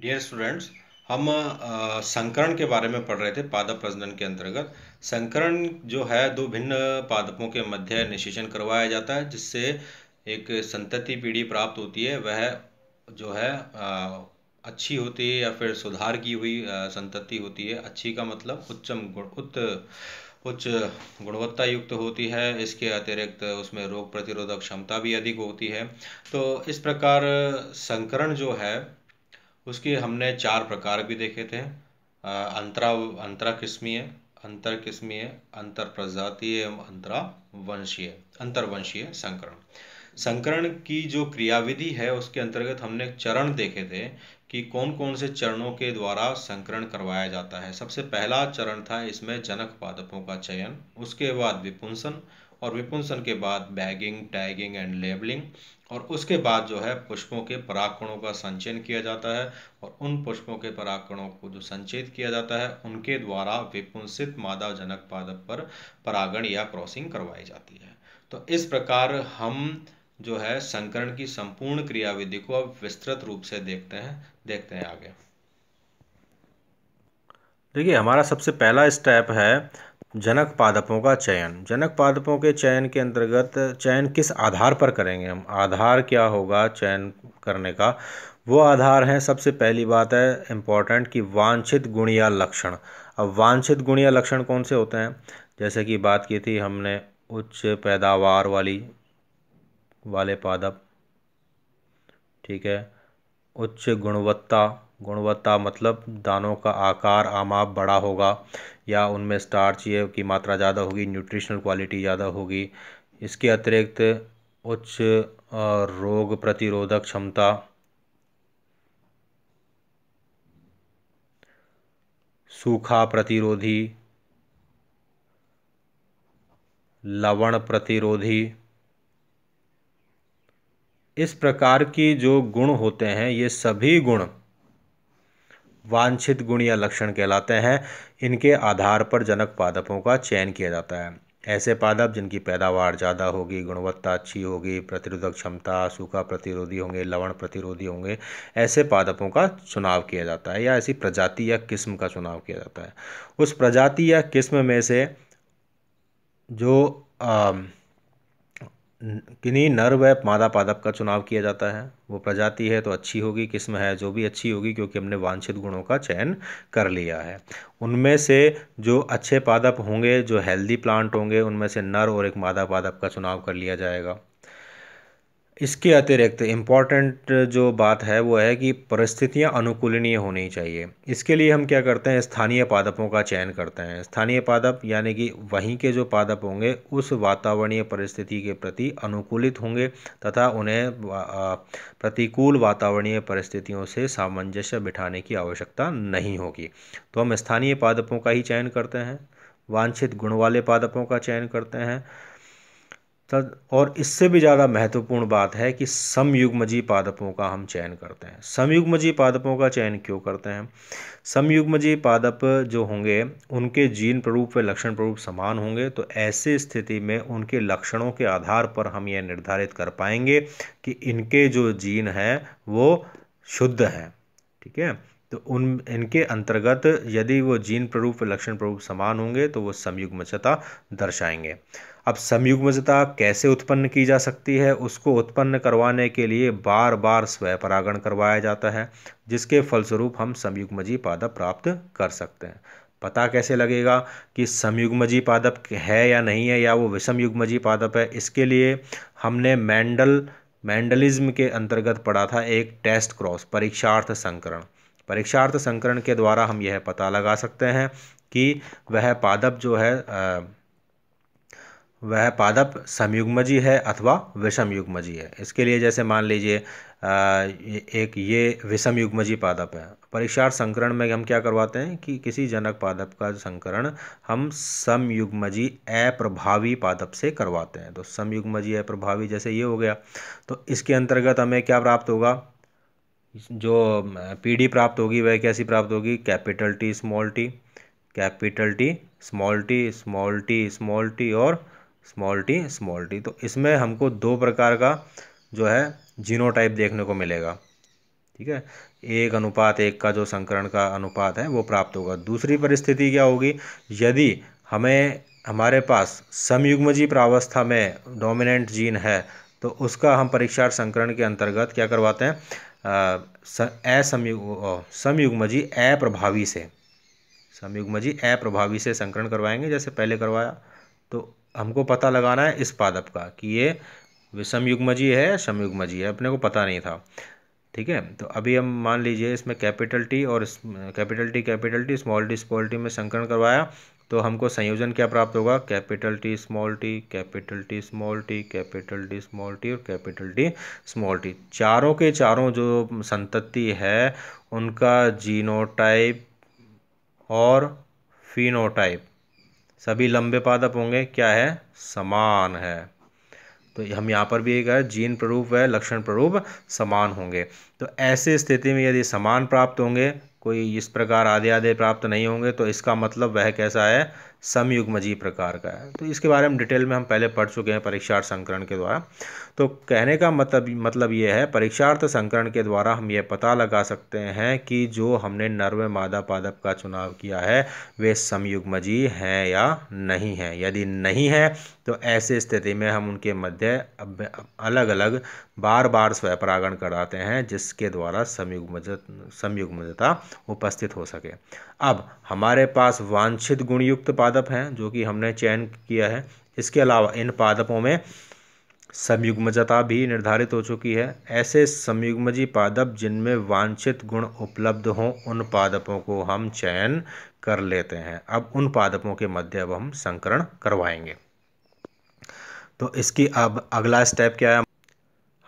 dear students हम संकरण के बारे में पढ़ रहे थे पादप प्रजनन के अंतर्गत संकरण जो है दो भिन्न पादपों के मध्य निषेचन करवाया जाता है जिससे एक संतति पीढ़ी प्राप्त होती है वह जो है अच्छी होती है या फिर सुधार की हुई संतति होती है अच्छी का मतलब उच्चम गुण उच्च उच्च गुणवत्ता युक्त होती है इसके अतिरिक्त उसमें रोग प्रतिरोधक क्षमता भी अधिक होती है तो इस प्रकार संकरण जो है उसके हमने चार प्रकार भी देखे थे अंतरा अंतरा किस्मीय अंतर किस्मीय अंतर प्रजातीय एवं अंतरा वंशीय अंतरवंशीय संकरण संकरण की जो क्रियाविधि है उसके अंतर्गत हमने चरण देखे थे कि कौन कौन से चरणों के द्वारा संकरण करवाया जाता है सबसे पहला चरण था इसमें जनक पादपों का चयन उसके बाद विपुंसन और विपुंसन के बाद बैगिंग टैगिंग एंड लेबलिंग और उसके बाद जो है पुष्पों के परागकणों का संचयन किया जाता है और उन पुष्पों के परागकणों को जो संचयित किया जाता है उनके द्वारा विपुंसित मादा जनक पादप पर परागण या क्रॉसिंग करवाई जाती है तो इस प्रकार हम जो है संकरण की संपूर्ण क्रियाविधि को अब विस्तृत रूप से देखते हैं देखते हैं आगे देखिए हमारा सबसे पहला स्टेप है जनक पादपों का चयन जनक पादपों के चयन के अंतर्गत चयन किस आधार पर करेंगे हम आधार क्या होगा चयन करने का वो आधार है सबसे पहली बात है इम्पॉर्टेंट कि वांछित गुण या लक्षण अब वांछित गुण या लक्षण कौन से होते हैं जैसे कि बात की थी हमने उच्च पैदावार वाली वाले पादप ठीक है उच्च गुणवत्ता गुणवत्ता मतलब दानों का आकार आमाप बड़ा होगा या उनमें स्टार्च ये की मात्रा ज़्यादा होगी न्यूट्रिशनल क्वालिटी ज़्यादा होगी इसके अतिरिक्त उच्च रोग प्रतिरोधक क्षमता सूखा प्रतिरोधी लवण प्रतिरोधी इस प्रकार की जो गुण होते हैं ये सभी गुण वांछित गुण या लक्षण कहलाते हैं इनके आधार पर जनक पादपों का चयन किया जाता है ऐसे पादप जिनकी पैदावार ज़्यादा होगी गुणवत्ता अच्छी होगी प्रतिरोधक क्षमता सूखा प्रतिरोधी होंगे लवण प्रतिरोधी होंगे ऐसे पादपों का चुनाव किया जाता है या ऐसी प्रजाति या किस्म का चुनाव किया जाता है उस प्रजाति या किस्म में से जो आ, किन्हीं नर व मादा पादप का चुनाव किया जाता है वो प्रजाति है तो अच्छी होगी किस्म है जो भी अच्छी होगी क्योंकि हमने वांछित गुणों का चयन कर लिया है उनमें से जो अच्छे पादप होंगे जो हेल्दी प्लांट होंगे उनमें से नर और एक मादा पादप का चुनाव कर लिया जाएगा इसके अतिरिक्त इम्पॉर्टेंट जो बात है वो है कि परिस्थितियाँ अनुकूलनीय होनी चाहिए इसके लिए हम क्या करते हैं स्थानीय पादपों का चयन करते हैं स्थानीय पादप यानी कि वहीं के जो पादप होंगे उस वातावरणीय परिस्थिति के प्रति अनुकूलित होंगे तथा उन्हें प्रतिकूल वातावरणीय परिस्थितियों से सामंजस्य बिठाने की आवश्यकता नहीं होगी तो हम स्थानीय पादपों का ही चयन करते हैं वांछित गुण वाले पादपों का चयन करते हैं तद और इससे भी ज़्यादा महत्वपूर्ण बात है कि समयुग्मजी पादपों का हम चयन करते हैं समयुग्मजी पादपों का चयन क्यों करते हैं समयुग्मजी पादप जो होंगे उनके जीन प्ररूप व लक्षण प्ररूप समान होंगे तो ऐसे स्थिति में उनके लक्षणों के आधार पर हम यह निर्धारित कर पाएंगे कि इनके जो जीन हैं वो शुद्ध हैं ठीक है तो उन इनके अंतर्गत यदि वो जीन प्ररूप लक्षण प्ररूप समान होंगे तो वो समयुग्मजता दर्शाएंगे अब समयुग्मजता कैसे उत्पन्न की जा सकती है उसको उत्पन्न करवाने के लिए बार बार स्वयपरागण करवाया जाता है जिसके फलस्वरूप हम समयुग्मजी पादप प्राप्त कर सकते हैं पता कैसे लगेगा कि समयुग्मजी पादप है या नहीं है या वो विषमयुग्मजी पादप है इसके लिए हमने मैंडल मैंडलिज्म के अंतर्गत पढ़ा था एक टेस्ट क्रॉस परीक्षार्थ संकरण परीक्षार्थ संकरण के द्वारा हम यह पता लगा सकते हैं कि वह पादप जो है वह पादप समयुग्मजी है अथवा विषम युग्मजी है इसके लिए जैसे मान लीजिए एक ये विषम युग्मजी पादप है परीक्षार्थ संकरण में हम क्या करवाते हैं कि किसी जनक पादप का संकरण हम समयुग्मजी अप्रभावी पादप से करवाते हैं तो समयुग्मजी अप्रभावी जैसे ये हो गया तो इसके अंतर्गत हमें क्या प्राप्त होगा जो डी प्राप्त होगी वह कैसी प्राप्त होगी capital T small T capital T small T small T small T और स्मॉल टी स्मॉल टी तो इसमें हमको दो प्रकार का जो है जीनोटाइप देखने को मिलेगा ठीक है एक अनुपात एक का जो संकरण का अनुपात है वो प्राप्त होगा दूसरी परिस्थिति क्या होगी यदि हमें हमारे पास समयुग्मजी प्रावस्था में डोमिनेंट जीन है तो उसका हम परीक्षार्थ संकरण के अंतर्गत क्या करवाते हैं असमयुग समयुग्मजी अप्रभावी से समयुग्मजी अप्रभावी से संकरण करवाएंगे जैसे पहले करवाया तो हमको पता लगाना है इस पादप का कि ये विषमयुग्मजी है जी है अपने को पता नहीं था ठीक है तो अभी हम मान लीजिए इसमें कैपिटल टी और capital T capital T small T small T में संकरण करवाया तो हमको संयोजन क्या प्राप्त होगा capital T small T capital T small T capital D small T और कैपिटल डी स्मॉल टी चारों के चारों जो संतति है उनका जीनोटाइप और फिनोटाइप सभी लंबे पादप होंगे क्या है समान है तो हम यहाँ पर भी एक जीन प्ररूप व लक्षण प्ररूप समान होंगे तो ऐसे स्थिति में यदि समान प्राप्त होंगे कोई इस प्रकार आधे आधे प्राप्त नहीं होंगे तो इसका मतलब वह कैसा है समयुग्म प्रकार का है तो इसके बारे में डिटेल में हम पहले पढ़ चुके हैं परीक्षार्थ संकरण के द्वारा तो कहने का मतलब मतलब ये है परीक्षार्थ संकरण के द्वारा हम ये पता लगा सकते हैं कि जो हमने नर्व मादा पादप का चुनाव किया है वे समयुग्म हैं या नहीं हैं यदि नहीं है तो ऐसे स्थिति में हम उनके मध्य अलग अलग बार बार स्वपरागण कराते हैं जिसके द्वारा संयुग्मजता संयुग्मता उपस्थित हो सके अब हमारे पास वांछित गुणयुक्त पादप हैं जो कि हमने चयन किया है इसके अलावा इन पादपों में संयुग्मजता भी निर्धारित हो चुकी है ऐसे संयुग्मजी पादप जिनमें वांछित गुण उपलब्ध हों उन पादपों को हम चयन कर लेते हैं अब उन पादपों के मध्य अब हम संकरण करवाएंगे तो इसकी अब अगला स्टेप क्या है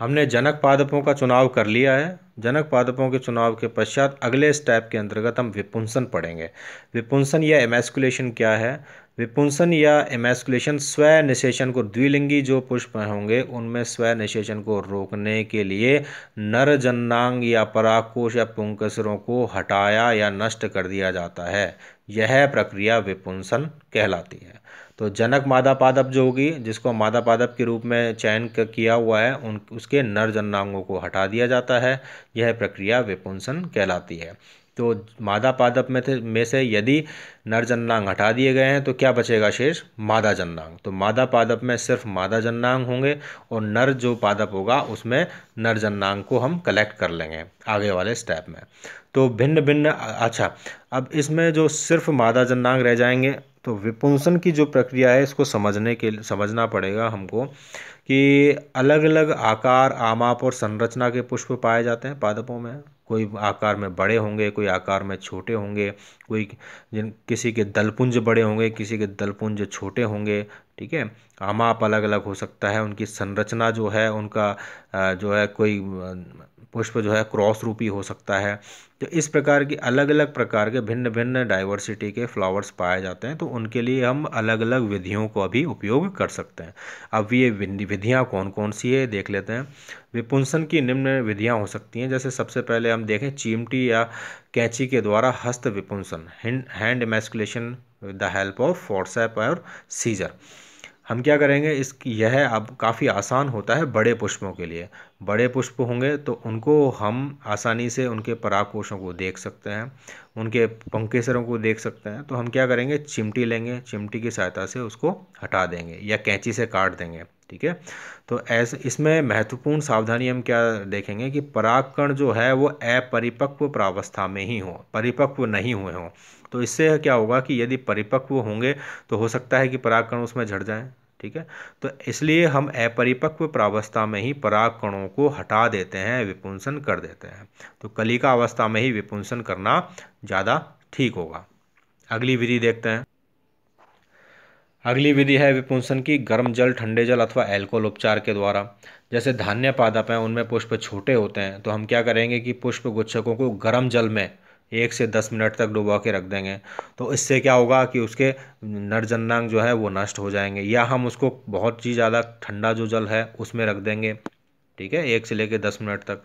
हमने जनक पादपों का चुनाव कर लिया है जनक पादपों के चुनाव के पश्चात अगले स्टेप के अंतर्गत हम विपुंसन पढ़ेंगे विपुंसन या एमेस्कुलेशन क्या है विपुंसन या एमेस्कुलेशन स्व निशेषण को द्विलिंगी जो पुष्प होंगे उनमें स्व निशेषण को रोकने के लिए नर जन्नांग या पराकोश या पुंकसरों को हटाया या नष्ट कर दिया जाता है यह प्रक्रिया विपुंसन कहलाती है तो जनक मादा पादप जो होगी जिसको मादा पादप के रूप में चयन किया हुआ है उन उसके नर जननांगों को हटा दिया जाता है यह प्रक्रिया विपुंसन कहलाती है तो मादा पादप में थे में से यदि नर जननांग हटा दिए गए हैं तो क्या बचेगा शेष मादा जननांग तो मादा पादप में सिर्फ मादा जननांग होंगे और नर जो पादप होगा उसमें नर जननांग को हम कलेक्ट कर लेंगे आगे वाले स्टेप में तो भिन्न भिन्न अच्छा अब इसमें जो सिर्फ मादा जननांग रह जाएंगे तो विपुंसन की जो प्रक्रिया है इसको समझने के समझना पड़ेगा हमको कि अलग अलग आकार आमाप और संरचना के पुष्प पाए जाते हैं पादपों में कोई आकार में बड़े होंगे कोई आकार में छोटे होंगे कोई जिन किसी के दलपुंज बड़े होंगे किसी के दलपुंज छोटे होंगे ठीक है आमाप अलग अलग हो सकता है उनकी संरचना जो है उनका जो है कोई पुष्प जो है क्रॉस रूपी हो सकता है तो इस प्रकार की अलग अलग प्रकार के भिन्न भिन्न डाइवर्सिटी के फ्लावर्स पाए जाते हैं तो उनके लिए हम अलग अलग विधियों को भी उपयोग कर सकते हैं अब ये विधियाँ कौन कौन सी है देख लेते हैं विपुंसन की निम्न विधियाँ हो सकती हैं जैसे सबसे पहले हम देखें चिमटी या कैंची के द्वारा हस्त विपुंसन hand emasculation with the help of forceps और सीजर हम क्या करेंगे इस यह अब काफ़ी आसान होता है बड़े पुष्पों के लिए बड़े पुष्प होंगे तो उनको हम आसानी से उनके परागकोशों को देख सकते हैं उनके पंखेसरों को देख सकते हैं तो हम क्या करेंगे चिमटी लेंगे चिमटी की सहायता से उसको हटा देंगे या कैंची से काट देंगे ठीक है तो ऐसे इसमें महत्वपूर्ण सावधानी हम क्या देखेंगे कि परागकण जो है वो अपरिपक्व प्रावस्था में ही हो परिपक्व नहीं हुए हों तो इससे क्या होगा कि यदि परिपक्व होंगे तो हो सकता है कि परागकण उसमें झड़ जाएँ ठीक है तो इसलिए हम अपरिपक्व प्रावस्था में ही पराग कणों को हटा देते हैं विपुंसन कर देते हैं तो कलिका अवस्था में ही विपुंसन करना ज़्यादा ठीक होगा अगली विधि देखते हैं अगली विधि है विपुंसन की गर्म जल ठंडे जल अथवा एल्कोहल उपचार के द्वारा जैसे धान्य पादप हैं उनमें पुष्प छोटे होते हैं तो हम क्या करेंगे कि पुष्प गुच्छकों को गर्म जल में एक से दस मिनट तक डुबा के रख देंगे तो इससे क्या होगा कि उसके नर जन्नांग जो है वो नष्ट हो जाएंगे या हम उसको बहुत ही ज़्यादा ठंडा जो जल है उसमें रख देंगे ठीक है एक से लेकर दस मिनट तक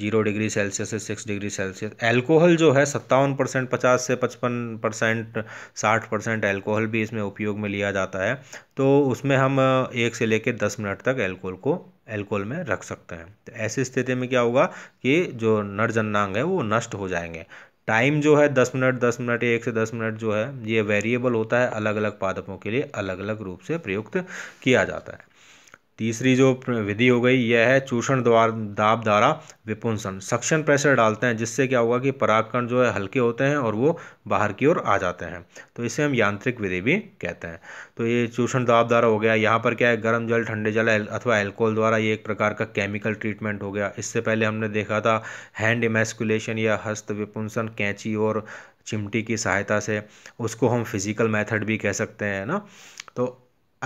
जीरो डिग्री सेल्सियस से सिक्स डिग्री सेल्सियस एल्कोहल जो है सत्तावन परसेंट पचास से पचपन परसेंट साठ परसेंट एल्कोहल भी इसमें उपयोग में लिया जाता है तो उसमें हम एक से लेकर दस मिनट तक एल्कोहल को एल्कोहल में रख सकते हैं तो ऐसी स्थिति में क्या होगा कि जो नर है वो नष्ट हो जाएंगे टाइम जो है दस मिनट दस मिनट या एक से दस मिनट जो है ये वेरिएबल होता है अलग अलग पादपों के लिए अलग अलग रूप से प्रयुक्त किया जाता है तीसरी जो विधि हो गई यह है चूषण द्वार दाब द्वारा विपुंसन सक्शन प्रेशर डालते हैं जिससे क्या होगा कि परागकण जो है हल्के होते हैं और वो बाहर की ओर आ जाते हैं तो इसे हम यांत्रिक विधि भी कहते हैं तो ये चूषण दाब द्वारा हो गया यहाँ पर क्या है गर्म जल ठंडे जल अथवा एल्कोहल द्वारा ये एक प्रकार का केमिकल ट्रीटमेंट हो गया इससे पहले हमने देखा था हैंड इमेस्कुलेशन या हस्त विपुंसन कैंची और चिमटी की सहायता से उसको हम फिजिकल मैथड भी कह सकते हैं ना तो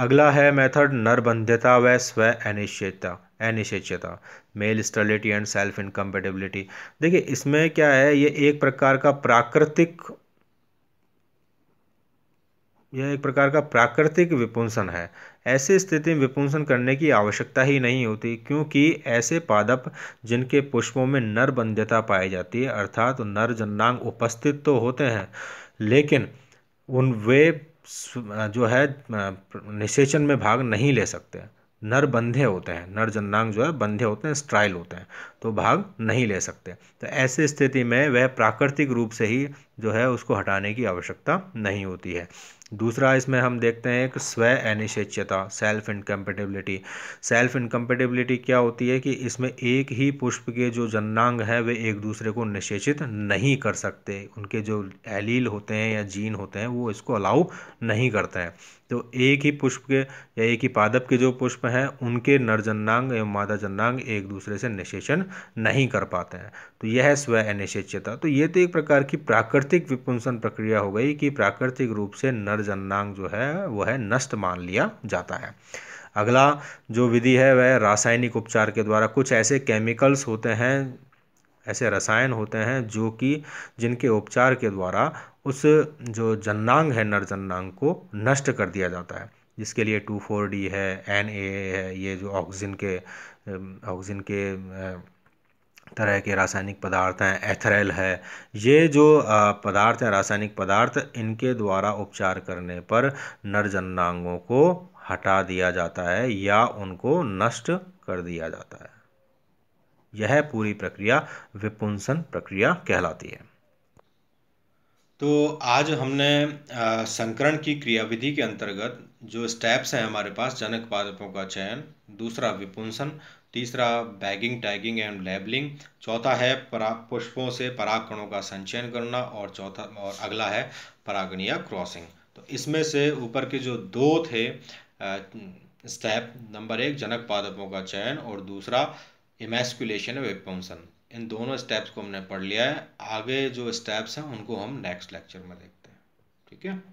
अगला है मेथड नरबंध्यता व स्व अनिश्चितता अनिश्चितता male sterility and self incompatibility देखिए इसमें क्या है ये एक प्रकार का प्राकृतिक यह एक प्रकार का प्राकृतिक विपुंसन है ऐसी स्थिति में विपुंसन करने की आवश्यकता ही नहीं होती क्योंकि ऐसे पादप जिनके पुष्पों में नरबंध्यता पाई जाती है अर्थात नर जननांग उपस्थित तो होते हैं लेकिन उन वे जो है निषेचन में भाग नहीं ले सकते नर बंधे होते हैं नर जन्नांग जो है बंधे होते हैं स्ट्राइल होते हैं तो भाग नहीं ले सकते तो ऐसी स्थिति में वह प्राकृतिक रूप से ही जो है उसको हटाने की आवश्यकता नहीं होती है दूसरा इसमें हम देखते हैं एक स्व अनिश्चितता सेल्फ इनकम्पेटेबिलिटी सेल्फ इनकम्पेटेबिलिटी क्या होती है कि इसमें एक ही पुष्प के जो जन्नांग हैं वे एक दूसरे को निषेचित नहीं कर सकते उनके जो एलील होते हैं या जीन होते हैं वो इसको अलाउ नहीं करते हैं तो एक ही पुष्प के या एक ही पादप के जो पुष्प हैं उनके नर एवं मादा जन्नांग एक दूसरे से निषेचन नहीं कर पाते हैं तो यह है स्व अनिश्चितता तो ये तो एक प्रकार की प्राकृतिक प्राकृतिक विपुंसन प्रक्रिया हो गई कि प्राकृतिक रूप से नर जननांग जो है वह है नष्ट मान लिया जाता है अगला जो विधि है वह रासायनिक उपचार के द्वारा कुछ ऐसे केमिकल्स होते हैं ऐसे रसायन होते हैं जो कि जिनके उपचार के द्वारा उस जो जननांग है नर जननांग को नष्ट कर दिया जाता है जिसके लिए टू फोर डी है एन ए है ये जो ऑक्सीजन के ऑक्सीजन के तरह के रासायनिक पदार्थ हैं एथरेल है ये जो पदार्थ हैं रासायनिक पदार्थ इनके द्वारा उपचार करने पर नर जननांगों को हटा दिया जाता है या उनको नष्ट कर दिया जाता है यह पूरी प्रक्रिया विपुंसन प्रक्रिया कहलाती है तो आज हमने संकरण की क्रियाविधि के अंतर्गत जो स्टेप्स हैं हमारे पास जनक पादपों का चयन दूसरा विपुंसन तीसरा बैगिंग टैगिंग एंड लेबलिंग चौथा है परा पुष्पों से परागकणों का संचयन करना और चौथा और अगला है परागण या क्रॉसिंग तो इसमें से ऊपर के जो दो थे स्टेप नंबर एक जनक पादपों का चयन और दूसरा इमेस्कुलेशन वेपम्सन इन दोनों स्टेप्स को हमने पढ़ लिया है आगे जो स्टेप्स हैं उनको हम नेक्स्ट लेक्चर में देखते हैं ठीक है